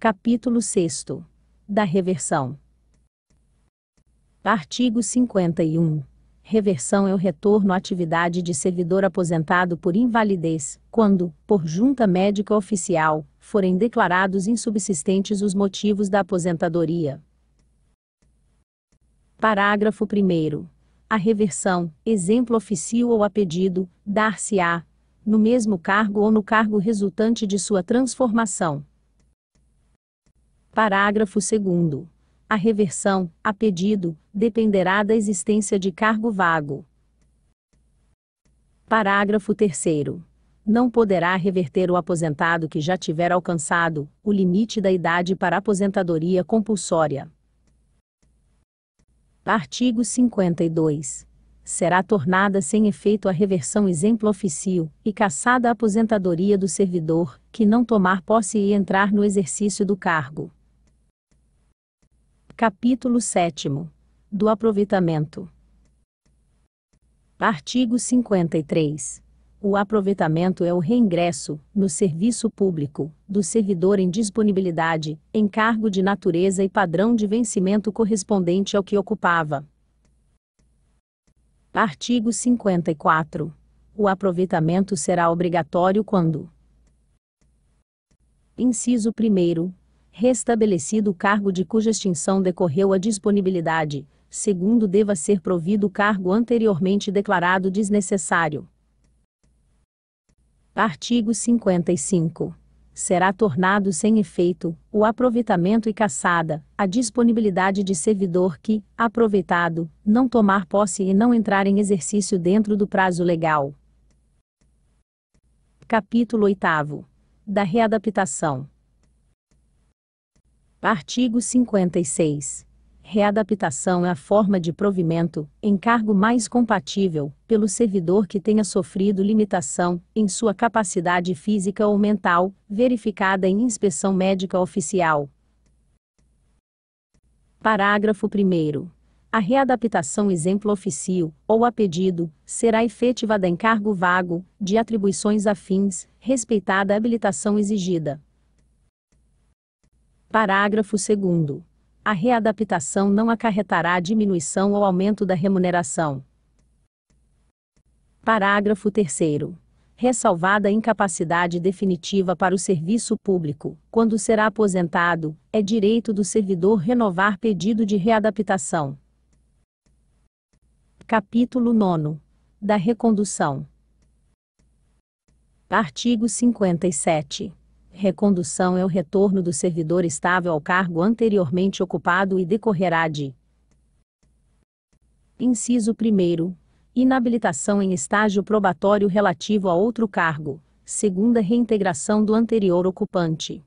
Capítulo 6 Da reversão. Artigo 51. Reversão é o retorno à atividade de servidor aposentado por invalidez, quando, por junta médica oficial, forem declarados insubsistentes os motivos da aposentadoria. Parágrafo 1. A reversão, exemplo oficial ou a pedido, dar-se-á, no mesmo cargo ou no cargo resultante de sua transformação, Parágrafo 2. A reversão, a pedido, dependerá da existência de cargo vago. Parágrafo 3. Não poderá reverter o aposentado que já tiver alcançado o limite da idade para aposentadoria compulsória. Artigo 52. Será tornada sem efeito a reversão exemplo oficio e cassada a aposentadoria do servidor que não tomar posse e entrar no exercício do cargo. Capítulo 7 Do aproveitamento. Artigo 53. O aproveitamento é o reingresso, no serviço público, do servidor em disponibilidade, em cargo de natureza e padrão de vencimento correspondente ao que ocupava. Artigo 54. O aproveitamento será obrigatório quando: Inciso 1 restabelecido o cargo de cuja extinção decorreu a disponibilidade, segundo deva ser provido o cargo anteriormente declarado desnecessário. Artigo 55. Será tornado sem efeito o aproveitamento e caçada, a disponibilidade de servidor que, aproveitado, não tomar posse e não entrar em exercício dentro do prazo legal. Capítulo 8. Da readaptação. Artigo 56. Readaptação é a forma de provimento, encargo mais compatível, pelo servidor que tenha sofrido limitação, em sua capacidade física ou mental, verificada em inspeção médica oficial. Parágrafo 1. A readaptação exemplo ofício, ou a pedido, será efetivada em cargo vago, de atribuições afins, respeitada a habilitação exigida. Parágrafo 2. A readaptação não acarretará diminuição ou aumento da remuneração. Parágrafo 3. Ressalvada a incapacidade definitiva para o serviço público, quando será aposentado, é direito do servidor renovar pedido de readaptação. Capítulo 9. Da recondução. Artigo 57. Recondução é o retorno do servidor estável ao cargo anteriormente ocupado e decorrerá de: Inciso 1. Inabilitação em estágio probatório relativo a outro cargo. Segunda reintegração do anterior ocupante.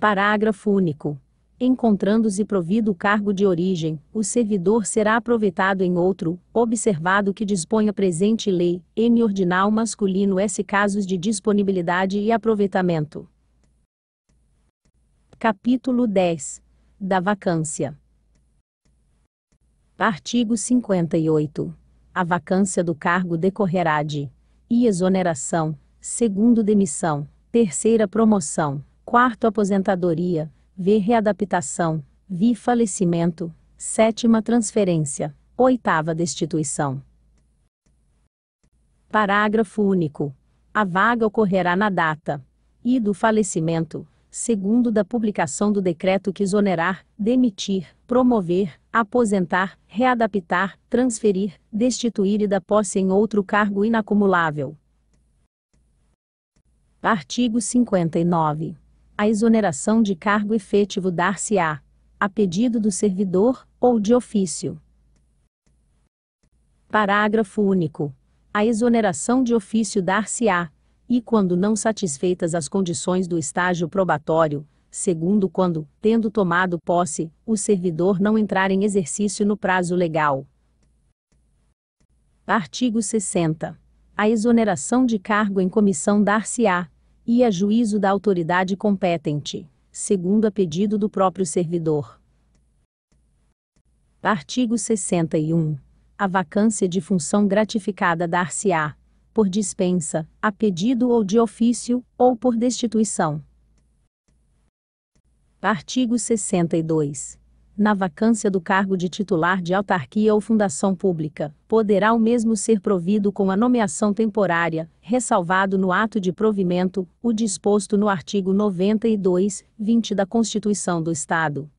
Parágrafo único. Encontrando-se provido o cargo de origem, o servidor será aproveitado em outro, observado que disponha presente lei, N ordinal masculino S casos de disponibilidade e aproveitamento. Capítulo 10. Da vacância. Artigo 58. A vacância do cargo decorrerá de I exoneração, segundo demissão, terceira promoção, quarto aposentadoria, V. Readaptação. Vi falecimento. Sétima transferência. Oitava destituição. Parágrafo único. A vaga ocorrerá na data e do falecimento, segundo da publicação do decreto que exonerar, demitir, promover, aposentar, readaptar, transferir, destituir e da posse em outro cargo inacumulável. Artigo 59. A exoneração de cargo efetivo dar-se-á, a pedido do servidor, ou de ofício. Parágrafo único. A exoneração de ofício dar-se-á, e quando não satisfeitas as condições do estágio probatório, segundo quando, tendo tomado posse, o servidor não entrar em exercício no prazo legal. Artigo 60. A exoneração de cargo em comissão dar-se-á, e a juízo da autoridade competente, segundo a pedido do próprio servidor. Artigo 61. A vacância de função gratificada dar-se-á, por dispensa, a pedido ou de ofício, ou por destituição. Artigo 62 na vacância do cargo de titular de autarquia ou fundação pública, poderá o mesmo ser provido com a nomeação temporária, ressalvado no ato de provimento, o disposto no artigo 92, 20 da Constituição do Estado.